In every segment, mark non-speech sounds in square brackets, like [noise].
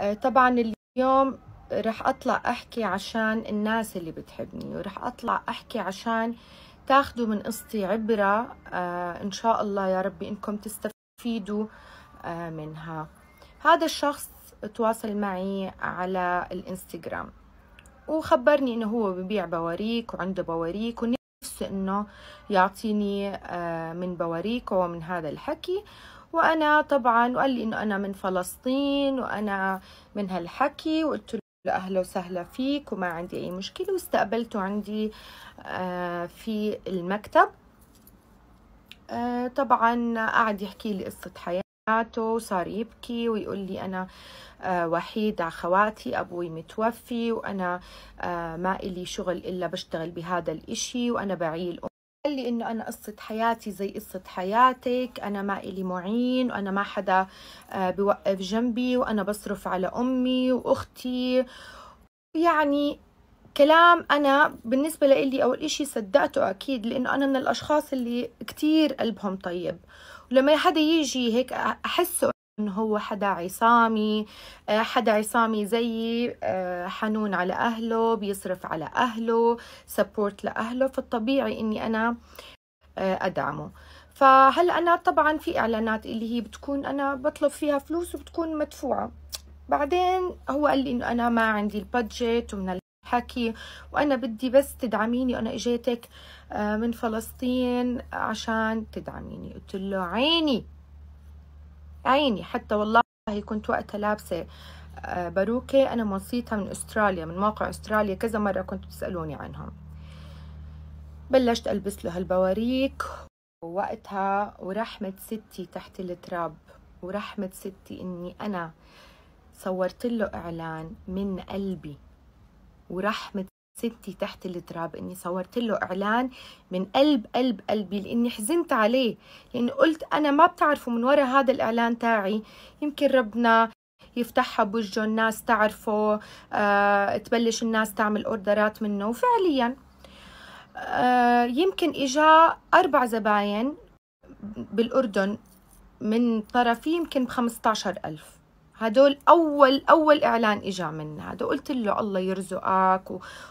آه، طبعا اليوم رح اطلع احكي عشان الناس اللي بتحبني ورح اطلع احكي عشان تاخدوا من قصتي عبرة آه، ان شاء الله يا ربي انكم تستفيدوا آه، منها هذا الشخص تواصل معي على الانستغرام وخبرني انه هو ببيع بواريك وعنده بواريك ونفسه انه يعطيني من بواريكه ومن هذا الحكي وانا طبعا وقال لي انه انا من فلسطين وانا من هالحكي وقلت له اهلا وسهلا فيك وما عندي اي مشكله واستقبلته عندي آه، في المكتب آه، طبعا قعد يحكي لي قصه حياته وصار يبكي ويقول لي أنا آه، وحيد على خواتي أبوي متوفي وأنا ما إلي شغل إلا بشتغل بهذا الإشي وأنا بعيل قال لي انه انا قصه حياتي زي قصه حياتك انا ما الي معين وانا ما حدا آه، بوقف جنبي وانا بصرف على امي واختي يعني كلام أنا بالنسبة لإلي أول إشي صدقته أكيد لأنه أنا من الأشخاص اللي كتير قلبهم طيب ولما حدا يجي هيك أحسه انه هو حدا عصامي آه، حدا عصامي زيي آه، حنون على اهله بيصرف على اهله سبورت لاهله فالطبيعي اني انا آه، ادعمه فهلا انا طبعا في اعلانات اللي هي بتكون انا بطلب فيها فلوس وبتكون مدفوعه بعدين هو قال لي انه انا ما عندي البادجت ومن الحكي وانا بدي بس تدعميني انا اجيتك من فلسطين عشان تدعميني قلت له عيني عيني حتى والله كنت وقتها لابسة آه، باروكة أنا منصيتها من أستراليا من موقع أستراليا كذا مرة كنت تسألوني عنهم بلشت ألبس له هالبواريك ووقتها ورحمة ستي تحت التراب ورحمة ستي إني أنا صورت له إعلان من قلبي ورحمة ستي تحت التراب اني صورت له اعلان من قلب قلب قلبي لاني حزنت عليه لاني يعني قلت انا ما بتعرفوا من وراء هذا الاعلان تاعي يمكن ربنا يفتحها بوجه الناس تعرفه آه، تبلش الناس تعمل اوردرات منه وفعليا آه، يمكن اجا اربع زباين بالاردن من طرفي يمكن ب 15000 هدول أول أول إعلان إجا منا هذا قلت له الله يرزقك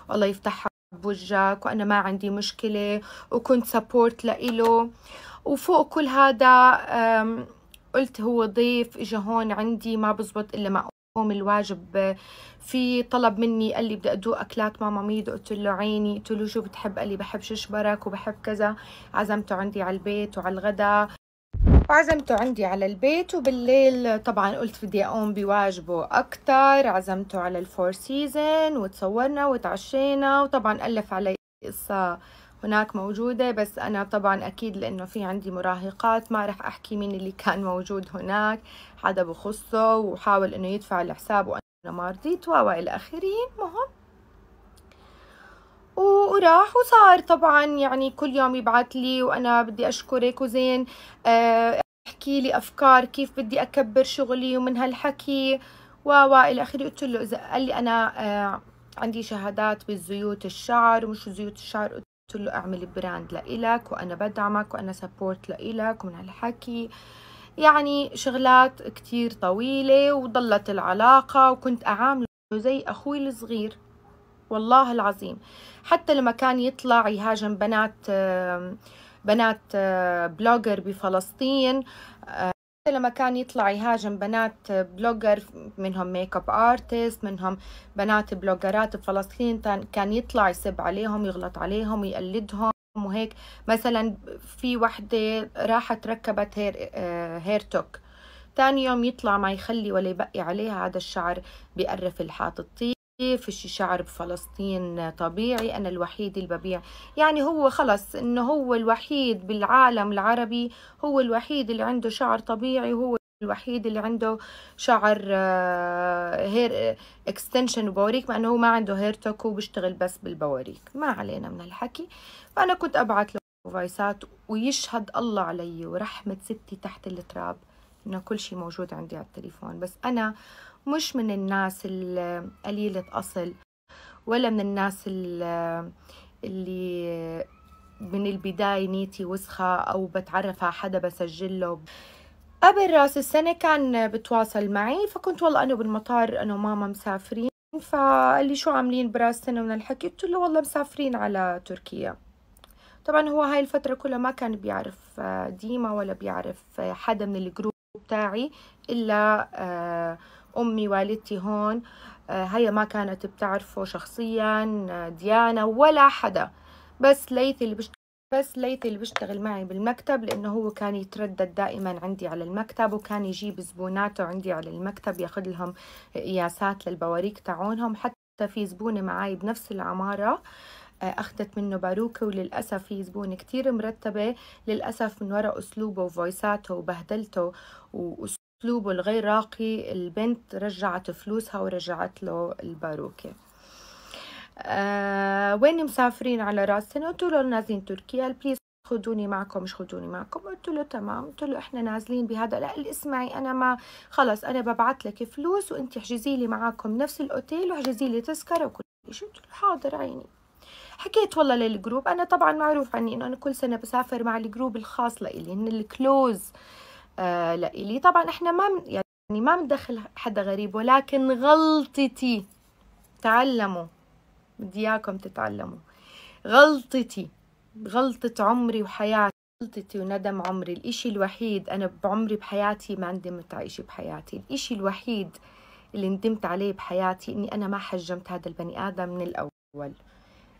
والله يفتح بوجهك وأنا ما عندي مشكلة وكنت سبورت لإله وفوق كل هذا قلت هو ضيف إجا هون عندي ما بزبط إلا ما أقوم الواجب في طلب مني قال لي بدي أدوق أكلات ماما ميد قلت له عيني قلت له شو بتحب قال لي بحب ششبرك وبحب كذا عزمته عندي على البيت وعلى الغداء وعزمته عندي على البيت وبالليل طبعا قلت بدي اقوم بواجبه اكتر عزمته على الفور سيزن وتصورنا وتعشينا وطبعا الف علي قصه هناك موجودة بس أنا طبعا أكيد لأنه في عندي مراهقات ما رح أحكي مين اللي كان موجود هناك حدا بخصه وحاول أنه يدفع الحساب وأنا ما رضيت وإلى آخره المهم وراح وصار طبعا يعني كل يوم يبعث لي وانا بدي اشكرك وزين آه، احكي لي افكار كيف بدي اكبر شغلي ومن هالحكي و الى اخره قلت له اذا قال لي انا آه، عندي شهادات بزيوت الشعر ومش زيوت الشعر قلت له اعمل براند لإلك وانا بدعمك وانا سبورت لإلك ومن هالحكي يعني شغلات كتير طويلة وضلت العلاقة وكنت أعامله زي أخوي الصغير والله العظيم حتى لما كان يطلع يهاجم بنات بنات بلوجر بفلسطين حتى لما كان يطلع يهاجم بنات بلوجر منهم ميك اب ارتست منهم بنات بلوجرات بفلسطين كان يطلع يسب عليهم يغلط عليهم يقلدهم وهيك مثلا في وحدة راحت ركبت هير, هير توك تاني يوم يطلع ما يخلي ولا يبقي عليها هذا الشعر بقرف الحاططيه فيش شعر بفلسطين طبيعي أنا الوحيد اللي ببيع يعني هو خلص إنه هو الوحيد بالعالم العربي هو الوحيد اللي عنده شعر طبيعي هو الوحيد اللي عنده شعر آه، هير اكستنشن آه، بوريك مع انه هو ما عنده هير توك وبيشتغل بس بالبواريك ما علينا من الحكي فانا كنت ابعت له فايسات ويشهد الله علي ورحمه ستي تحت التراب انه كل شيء موجود عندي على التليفون بس انا مش من الناس القليلة أصل ولا من الناس اللي من البداية نيتي وسخة أو بتعرف على حدا بسجله قبل راس السنة كان بتواصل معي فكنت والله أنا بالمطار أنا وماما مسافرين فقال لي شو عاملين براس السنة من الحكي قلت له والله مسافرين على تركيا طبعا هو هاي الفترة كلها ما كان بيعرف آه، ديما ولا بيعرف آه، حدا من الجروب تاعي إلا آه، امي والدتي هون آه، هي ما كانت بتعرفه شخصيا آه، ديانا ولا حدا بس ليث اللي بشتغل بس ليث اللي بيشتغل معي بالمكتب لأنه هو كان يتردد دائما عندي على المكتب وكان يجيب زبوناته عندي على المكتب ياخذ لهم قياسات للبواريك تاعونهم حتى في زبونة معي بنفس العمارة آه، أخذت منه باروكة وللأسف هي زبونة كثير مرتبة للأسف من وراء أسلوبه وفويساته وبهدلته وأسلوبه أسلوبه الغير راقي البنت رجعت فلوسها ورجعت له الباروكة آه وين مسافرين على راسنا قلت له نازلين تركيا البليز خدوني معكم مش خدوني معكم قلت له تمام قلت له احنا نازلين بهذا لا اسمعي انا ما خلص انا ببعث لك فلوس وانت احجزي لي معكم نفس الاوتيل واحجزي لي تذكره وكل شيء قلت له حاضر عيني حكيت والله للجروب انا طبعا معروف عني انه انا كل سنه بسافر مع الجروب الخاص لإلي هن الكلوز آه، لإلي طبعا احنا ما من يعني ما بندخل حدا غريب ولكن غلطتي تعلموا بدي اياكم تتعلموا غلطتي غلطة عمري وحياتي غلطتي وندم عمري الإشي الوحيد أنا بعمري بحياتي ما ندمت على إشي بحياتي الإشي الوحيد اللي ندمت عليه بحياتي إني أنا ما حجمت هذا البني آدم من الأول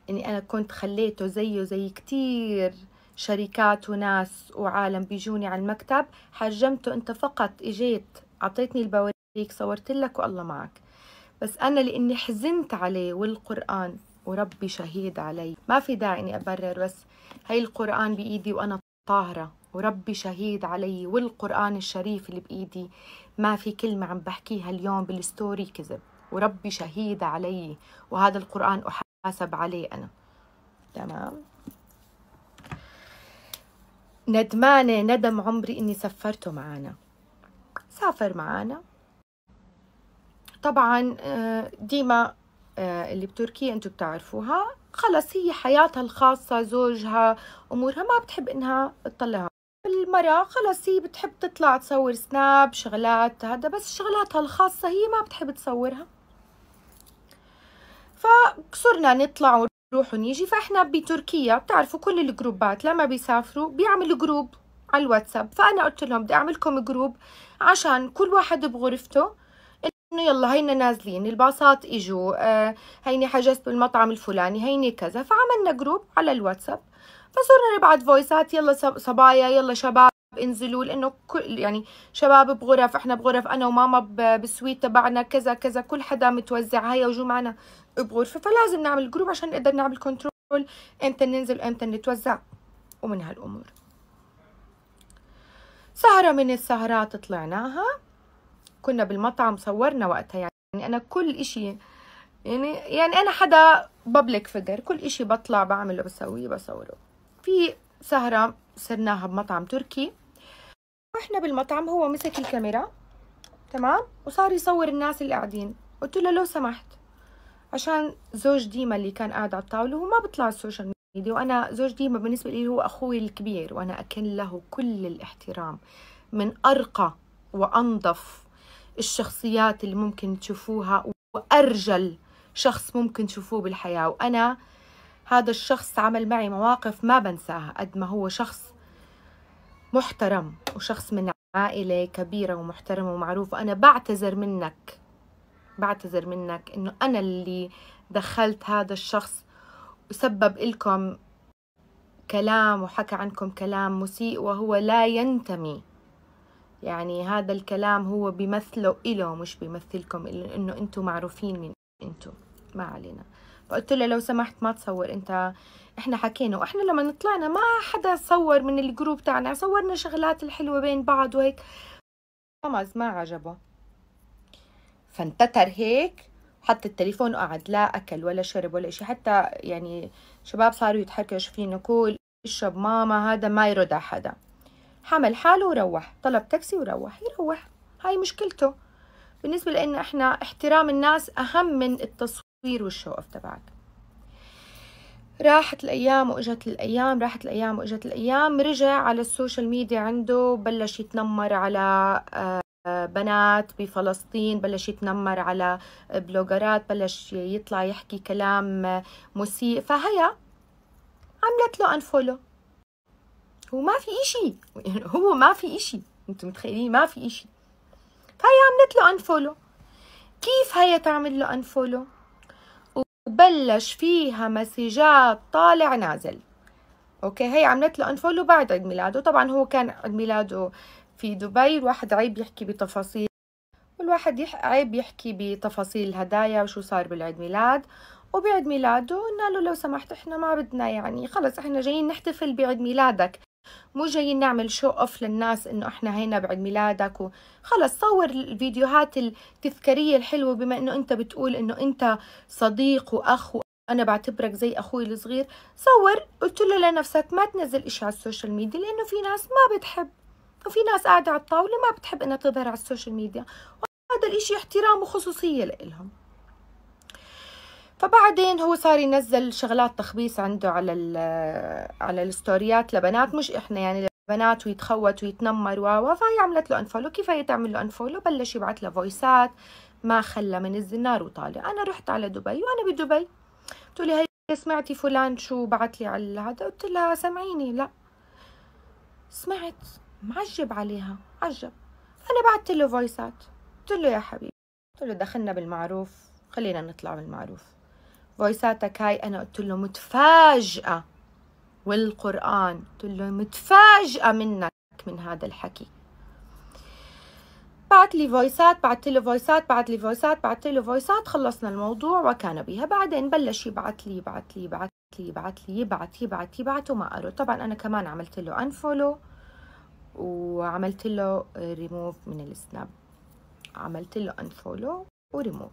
إني أنا كنت خليته زيه زي كتير شركات وناس وعالم بيجوني على المكتب حجمته انت فقط اجيت اعطيتني البواريك صورت لك والله معك بس انا لاني حزنت عليه والقران وربي شهيد علي ما في داعي اني ابرر بس هي القران بايدي وانا طاهره وربي شهيد علي والقرآن الشريف اللي بإيدي ما في كلمة عم بحكيها اليوم بالستوري كذب وربي شهيد علي وهذا القرآن أحاسب عليه أنا تمام ندمانة ندم عمري إني سفرته معانا سافر معانا طبعا آه، ديما آه، اللي بتركيا انتم بتعرفوها خلص هي حياتها الخاصة زوجها أمورها ما بتحب إنها تطلعها المرأة خلص هي بتحب تطلع تصور سناب شغلات هذا بس شغلاتها الخاصة هي ما بتحب تصورها فصرنا نطلع يروح ونيجي فاحنا بتركيا بتعرفوا كل الجروبات لما بيسافروا بيعمل جروب على الواتساب فانا قلت لهم بدي اعملكم جروب عشان كل واحد بغرفته انه يلا هينا نازلين الباصات اجوا آه، هيني حجزت بالمطعم الفلاني هيني كذا فعملنا جروب على الواتساب فصرنا نبعت فويسات يلا صبايا يلا شباب انزلوا لانه كل يعني شباب بغرف احنا بغرف انا وماما بالسويت تبعنا كذا كذا كل حدا متوزع هيا وجو معنا بغرفه فلازم نعمل جروب عشان نقدر نعمل كنترول امتى ننزل امتى نتوزع ومن هالامور سهرة من السهرات طلعناها كنا بالمطعم صورنا وقتها يعني انا كل اشي يعني يعني انا حدا بابليك فيجر كل اشي بطلع بعمله بسويه بصوره في سهرة صرناها بمطعم تركي رحنا بالمطعم هو مسك الكاميرا تمام وصار يصور الناس اللي قاعدين قلت له لو سمحت عشان زوج ديما اللي كان قاعد على الطاوله هو ما بيطلع السوشيال ميديا وانا زوج ديما بالنسبه لي هو اخوي الكبير وانا اكن له كل الاحترام من ارقى وانظف الشخصيات اللي ممكن تشوفوها وارجل شخص ممكن تشوفوه بالحياه وانا هذا الشخص عمل معي مواقف ما بنساها قد ما هو شخص محترم وشخص من عائلة كبيرة ومحترمة ومعروفة وأنا بعتذر منك بعتذر منك إنه أنا اللي دخلت هذا الشخص وسبب لكم كلام وحكى عنكم كلام مسيء وهو لا ينتمي يعني هذا الكلام هو بيمثله إله مش بيمثلكم إنه أنتم معروفين من أنتم ما علينا فقلت له لو سمحت ما تصور أنت احنا حكينا واحنا لما طلعنا ما حدا صور من الجروب تاعنا صورنا شغلات الحلوه بين بعض وهيك طمز ما عجبه فانتتر هيك حط التليفون وقعد لا اكل ولا شرب ولا شيء حتى يعني شباب صاروا يضحكوا فيه نقول اشرب ماما هذا ما يرد حدا حمل حاله وروح طلب تاكسي وروح يروح هاي مشكلته بالنسبه لنا احنا احترام الناس اهم من التصوير والشو اوف تبعك راحت الأيام وإجت الأيام راحت الأيام وإجت الأيام رجع على السوشيال ميديا عنده بلش يتنمر على آه، بنات بفلسطين بلش يتنمر على بلوجرات بلش يطلع يحكي كلام مسيء فهيا عملت له انفولو هو ما في إشي [laughs] هو ما في إشي انتم متخيلين ما في إشي فهي عملت له انفولو كيف هي تعمل له انفولو بلش فيها مسجات طالع نازل اوكي هي عملت له انفولو بعد عيد ميلاده طبعا هو كان عيد ميلاده في دبي الواحد عيب يحكي بتفاصيل والواحد يح... عيب يحكي بتفاصيل الهدايا وشو صار بالعيد ميلاد وبعيد ميلاده قلنا له لو سمحت احنا ما بدنا يعني خلص احنا جايين نحتفل بعيد ميلادك مو جايين نعمل شو اوف للناس انه احنا هينا بعيد ميلادك وخلص صور الفيديوهات التذكاريه الحلوه بما انه انت بتقول انه انت صديق واخ وانا بعتبرك زي اخوي الصغير صور قلت له لنفسك ما تنزل اشي على السوشيال ميديا لانه في ناس ما بتحب وفي ناس قاعده على الطاوله ما بتحب انها تظهر على السوشيال ميديا وهذا الاشي احترام وخصوصيه لإلهم فبعدين هو صار ينزل شغلات تخبيص عنده على على الستوريات لبنات مش احنا يعني لبنات ويتخوت ويتنمر و فهي عملت له انفولو هي تعمل له انفولو بلش يبعث له فويسات ما خلى من الزنار وطالع انا رحت على دبي وانا بدبي بتقولي هي سمعتي فلان شو بعت لي على هذا قلت لها سمعيني لا سمعت معجب عليها عجب انا بعثت له فويسات قلت له يا حبيبي قلت له دخلنا بالمعروف خلينا نطلع بالمعروف فويساتك هاي أنا قلت له متفاجئة والقرآن قلت له متفاجئة منك من هذا الحكي بعت لي فويسات بعت له فويسات بعت لي فويسات بعت له فويسات خلصنا الموضوع وكان بها بعدين بلش يبعت لي يبعت لي يبعت لي يبعت لي يبعت يبعت يبعت وما أرد طبعا أنا كمان عملت له أنفولو وعملت له ريموف من السناب عملت له أنفولو وريموف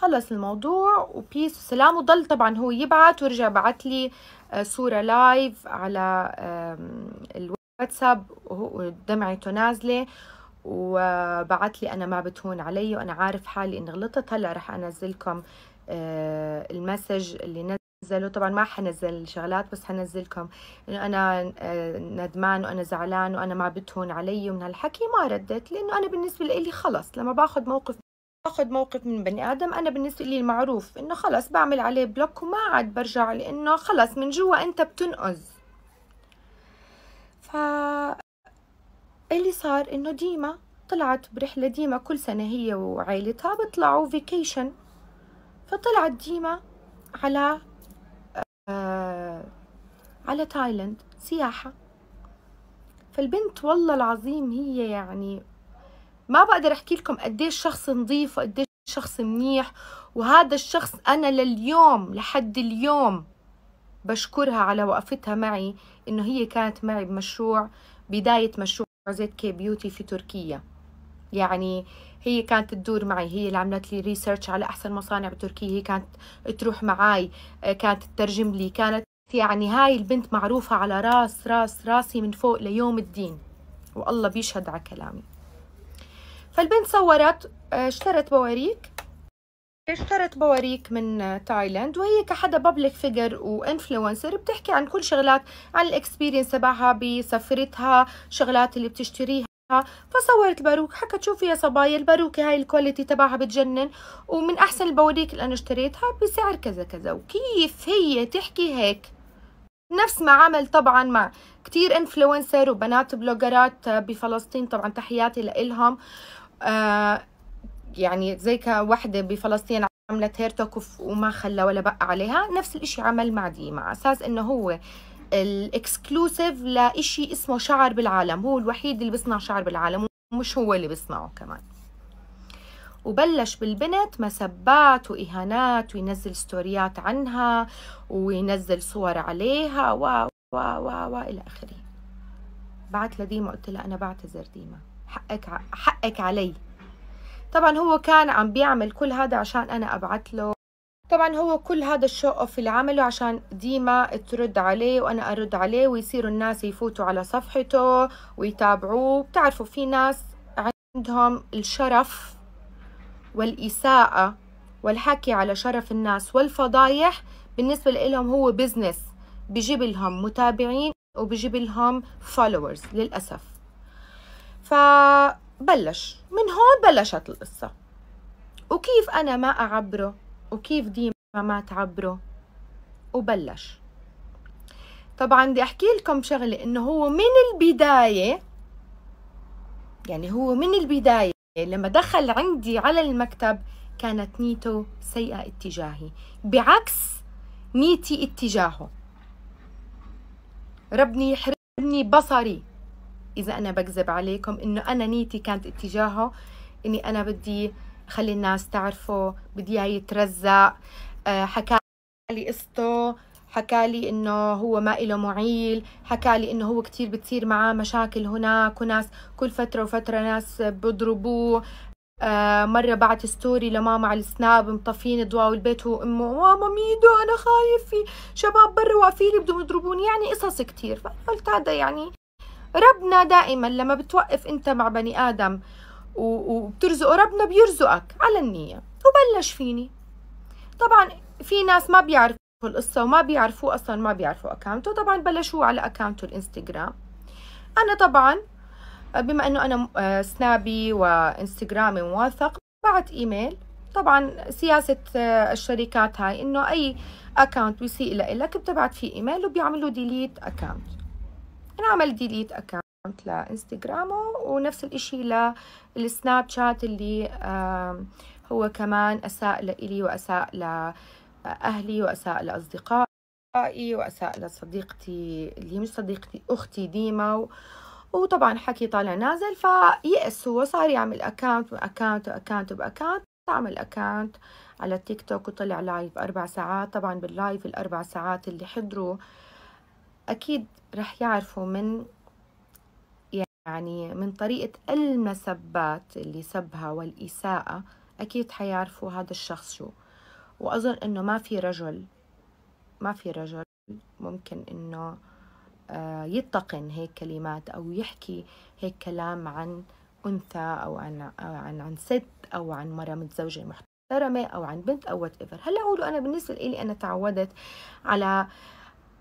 خلص الموضوع وبيس وسلام وضل طبعا هو يبعت ورجع بعت لي آه، صورة لايف على الواتساب ودمعته نازلة وبعت لي أنا ما بتهون علي وأنا عارف حالي إني غلطت هلأ رح أنزلكم آه، المسج اللي نزله طبعا ما حنزل شغلات بس حنزلكم إنه أنا آه، ندمان وأنا زعلان وأنا ما بتهون علي ومن هالحكي ما ردت لأنه أنا بالنسبة لي خلص لما باخذ موقف اخذ موقف من بني ادم انا بالنسبه لي المعروف انه خلص بعمل عليه بلوك وما عاد برجع لانه خلص من جوا انت بتنقز ف اللي صار انه ديما طلعت برحلة ديما كل سنة هي وعائلتها بيطلعوا فيكيشن فطلعت ديما على آه على تايلاند سياحة فالبنت والله العظيم هي يعني ما بقدر احكي لكم قديش شخص نظيف وقديش شخص منيح وهذا الشخص انا لليوم لحد اليوم بشكرها على وقفتها معي انه هي كانت معي بمشروع بداية مشروع زيت كي بيوتي في تركيا يعني هي كانت تدور معي هي اللي عملت لي ريسيرش على احسن مصانع بتركيا هي كانت تروح معي كانت تترجم لي كانت يعني هاي البنت معروفة على راس راس راسي من فوق ليوم الدين والله بيشهد على كلامي فالبنت صورت آه، اشترت بواريك اشترت بواريك من آه، تايلاند وهي كحدا بابليك فيجر وانفلونسر بتحكي عن كل شغلات عن الاكسبيرينس تبعها بسفرتها شغلات اللي بتشتريها فصورت الباروك حكت شوفي يا صبايا الباروكة هاي الكواليتي تبعها بتجنن ومن احسن البواريك اللي انا اشتريتها بسعر كذا كذا وكيف هي تحكي هيك نفس ما عمل طبعا مع كتير انفلونسر وبنات بلوجرات آه، بفلسطين طبعا تحياتي لإلهم آه، يعني زي كوحدة بفلسطين عملت هير توكف وما خلى ولا بقى عليها نفس الاشي عمل ديما على اساس انه هو الاكسكلوسيف لاشي اسمه شعر بالعالم هو الوحيد اللي بيصنع شعر بالعالم ومش هو اللي بيصنعه كمان وبلش بالبنت مسبات وإهانات وينزل ستوريات عنها وينزل صور عليها و و و و إلى آخره بعت لديما قلت لها أنا بعتذر ديما حقك حقك علي طبعا هو كان عم بيعمل كل هذا عشان انا ابعت له طبعا هو كل هذا الشو اوف اللي عمله عشان ديما ترد عليه وانا ارد عليه ويصيروا الناس يفوتوا على صفحته ويتابعوه بتعرفوا في ناس عندهم الشرف والإساءة والحكي على شرف الناس والفضايح بالنسبة لهم هو بزنس بجيب لهم متابعين وبجيب لهم فولورز للأسف فبلش من هون بلشت القصة وكيف أنا ما أعبره وكيف ديما ما تعبره وبلش طبعا بدي أحكي لكم شغلة إنه هو من البداية يعني هو من البداية لما دخل عندي على المكتب كانت نيته سيئة اتجاهي بعكس نيتي اتجاهه ربني يحرمني بصري اذا انا بكذب عليكم انه انا نيتي كانت اتجاهه اني انا بدي خلي الناس تعرفه بدي اياه يترزق آه، حكى لي قصته حكى لي انه هو ما إله معيل حكى لي انه هو كثير بتصير معاه مشاكل هناك وناس كل فتره وفتره ناس بضربوه آه مرة بعت ستوري لماما على السناب مطفين الضوء البيت وامه آه، ماما ميدو انا خايف في شباب برا واقفين بدهم يضربوني يعني قصص كتير فقلت هذا يعني ربنا دائما لما بتوقف انت مع بني ادم وبترزقه ربنا بيرزقك على النية وبلش فيني طبعا في ناس ما بيعرفوا القصة وما بيعرفوا أصلا ما بيعرفوا أكاونته طبعا بلشوا على أكاونته الإنستغرام أنا طبعا بما أنه أنا سنابي آه، وإنستغرامي موثق بعت إيميل طبعا سياسة آه، الشركات هاي إنه أي أكاونت بيسيء لك بتبعت فيه إيميل وبيعملوا ديليت أكاونت انعمل ديليت اكاونت لانستغرامه ونفس الاشي للسناب شات اللي هو كمان اساء لإلي واساء لاهلي واساء لاصدقائي واساء لصديقتي اللي مش صديقتي اختي ديما وطبعا حكي طالع نازل فيأس هو صار يعمل اكاونت واكاونت واكاونت باكاونت عمل اكاونت على التيك توك وطلع لايف اربع ساعات طبعا باللايف الاربع ساعات اللي حضروا أكيد رح يعرفوا من يعني من طريقة المسبات اللي سبها والإساءة أكيد حيعرفوا هذا الشخص شو وأظن إنه ما في رجل ما في رجل ممكن إنه آه، يتقن هيك كلمات أو يحكي هيك كلام عن أنثى أو عن, أو عن عن ست أو عن مرة متزوجة محترمة أو عن بنت أو وات إيفر هلا قولوا أنا بالنسبة لي أنا تعودت على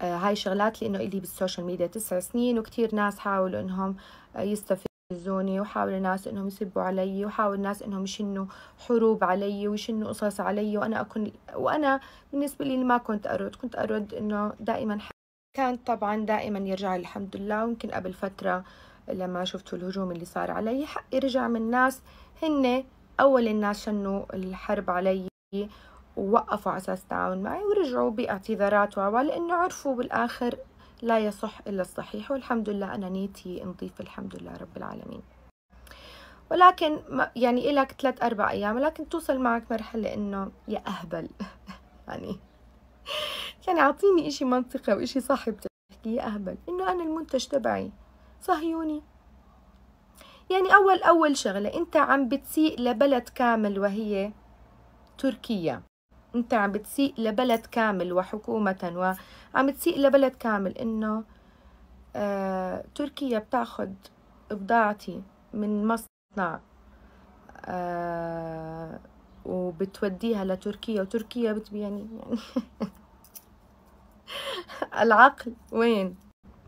آه، هاي شغلات لانه الي بالسوشيال ميديا تسع سنين وكثير ناس حاولوا انهم آه، يستفزوني وحاولوا ناس انهم يسبوا علي وحاولوا ناس انهم يشنوا حروب علي ويشنوا قصص علي وانا اكون وانا بالنسبه لي ما كنت ارد كنت ارد انه دائما ح... كان طبعا دائما يرجع الحمد لله ويمكن قبل فتره لما شفتوا الهجوم اللي صار علي حقي رجع من ناس هن اول الناس شنوا الحرب علي ووقفوا على أساس التعاون معي ورجعوا باعتذارات وعوا لانه عرفوا بالآخر لا يصح إلا الصحيح والحمد لله أنا نيتي نظيف الحمد لله رب العالمين ولكن يعني إلك ثلاث أربع أيام ولكن توصل معك مرحلة إنه يا أهبل [laughs] يعني يعني أعطيني إشي منطقي وإشي صح بتحكي يا أهبل إنه أنا المنتج تبعي صهيوني يعني أول أول شغلة أنت عم بتسيء لبلد كامل وهي تركيا انت عم بتسيء لبلد كامل وحكومة وعم تسيء لبلد كامل انه آه تركيا بتاخد بضاعتي من مصنع آه وبتوديها لتركيا وتركيا بتبيعني يعني [laughs] العقل وين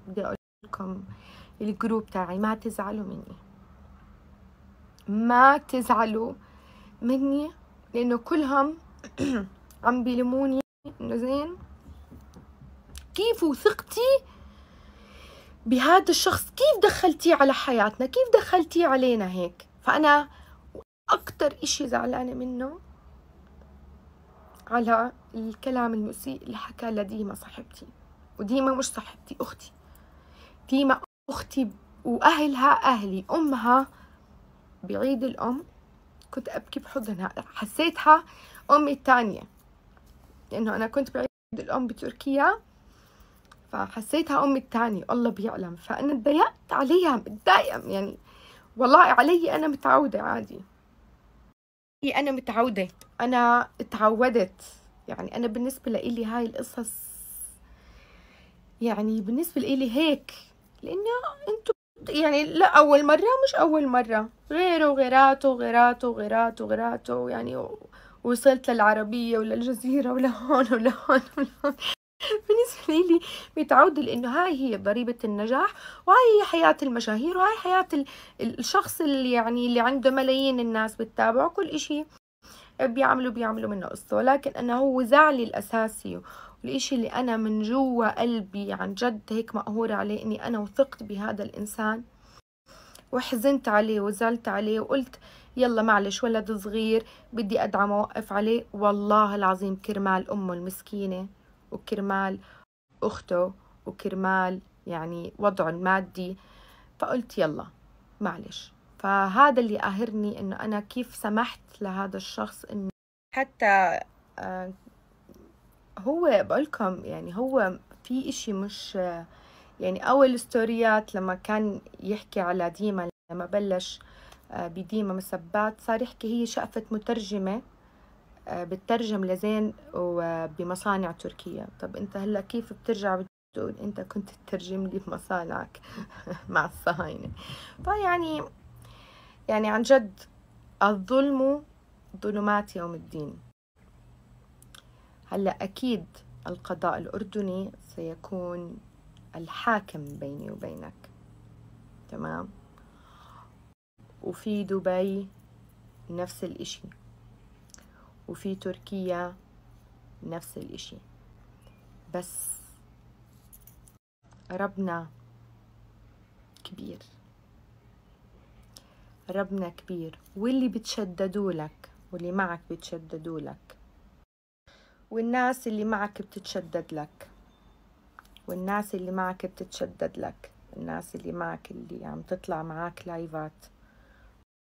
بدي اقول لكم الجروب تاعي ما تزعلوا مني ما تزعلوا مني لانه كلهم [clears throat] عم بيلموني انه زين كيف وثقتي بهذا الشخص كيف دخلتيه على حياتنا كيف دخلتيه علينا هيك فانا اكثر اشي زعلانه منه على الكلام المسيء اللي حكاه لديما صاحبتي وديما مش صاحبتي اختي ديما اختي واهلها اهلي امها بعيد الام كنت ابكي بحضنها حسيتها امي الثانيه لأنه أنا كنت بعيد الأم بتركيا فحسيتها أمي الثانية الله بيعلم فأنا اتضايقت عليها متضايقة يعني والله علي أنا متعودة عادي إيه، أنا متعودة أنا اتعودت يعني أنا بالنسبة لإلي هاي القصص يعني بالنسبة لإلي هيك لأنه أنتو يعني لا أول مرة مش أول مرة غيره وغيراته وغيراته وغيراته وغيراته يعني وصلت للعربية ولا الجزيرة ولا هون ولا هون ولا هون بالنسبة لي متعودة لأنه هاي هي ضريبة النجاح وهاي هي حياة المشاهير وهاي حياة الشخص اللي يعني اللي عنده ملايين الناس بتتابعه كل إشي بيعملوا بيعملوا منه قصة ولكن أنا هو زعلي الأساسي والإشي اللي أنا من جوا قلبي عن جد هيك مقهورة عليه إني أنا وثقت بهذا الإنسان وحزنت عليه وزعلت عليه وقلت يلا معلش ولد صغير بدي ادعمه اوقف عليه والله العظيم كرمال امه المسكينه وكرمال اخته وكرمال يعني وضعه المادي فقلت يلا معلش فهذا اللي قاهرني انه انا كيف سمحت لهذا الشخص انه حتى آه، هو بقولكم يعني هو في اشي مش آه، يعني اول ستوريات لما كان يحكي على ديما لما بلش آه، بديمة مسبات صار يحكي هي شقفة مترجمة آه، بتترجم لزين وبمصانع تركيا طب انت هلا كيف بترجع بتقول انت كنت تترجم لي بمصانعك [laughs] مع الصهاينة فيعني يعني عن جد الظلم ظلمات يوم الدين هلا اكيد القضاء الاردني سيكون الحاكم بيني وبينك تمام وفي دبي نفس الإشي وفي تركيا نفس الإشي بس ربنا كبير ربنا كبير واللي بتشددوا لك واللي معك بتشددوا لك والناس اللي معك بتتشدد لك والناس اللي معك بتتشدد لك الناس اللي معك اللي عم تطلع معك لايفات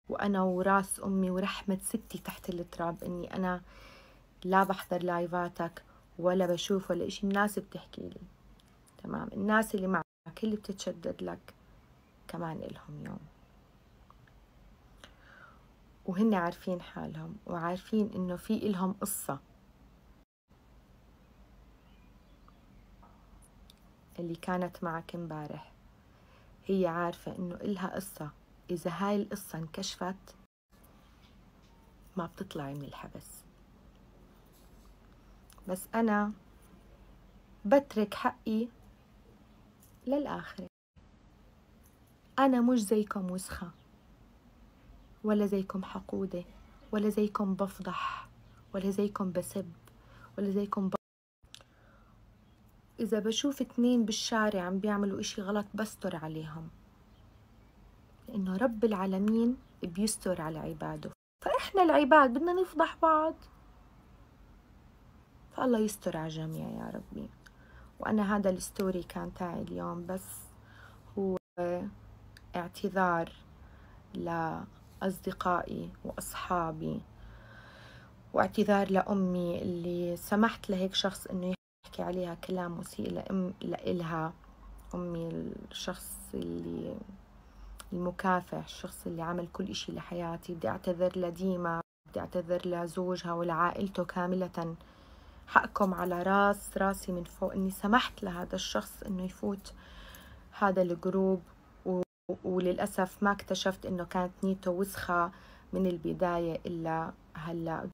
وأنا وراس أمي ورحمة ستي تحت التراب إني أنا لا بحضر لايفاتك ولا بشوف ولا إشي الناس بتحكي لي تمام الناس اللي معك اللي بتتشدد لك كمان إلهم يوم وهن عارفين حالهم وعارفين إنه في إلهم قصة اللي كانت معك امبارح هي عارفة إنه إلها قصة إذا هاي القصة انكشفت ما بتطلعي من الحبس بس أنا بترك حقي للآخرة أنا مش زيكم وسخة ولا زيكم حقودة ولا زيكم بفضح ولا زيكم بسب ولا زيكم ب... إذا بشوف اتنين بالشارع عم بيعملوا إشي غلط بستر عليهم لأنه رب العالمين بيستر على عباده فإحنا العباد بدنا نفضح بعض فالله يستر على الجميع يا ربي وأنا هذا الستوري كان تاعي اليوم بس هو اعتذار لأصدقائي وأصحابي واعتذار لأمي اللي سمحت لهيك شخص إنه يحكي عليها كلام مسيء لأم لإلها أمي الشخص اللي المكافح الشخص اللي عمل كل إشي لحياتي بدي أعتذر لديما بدي أعتذر لزوجها ولعائلته كاملة حقكم على راس راسي من فوق إني سمحت لهذا الشخص إنه يفوت هذا الجروب و... وللأسف ما اكتشفت إنه كانت نيته وسخة من البداية إلا هلأ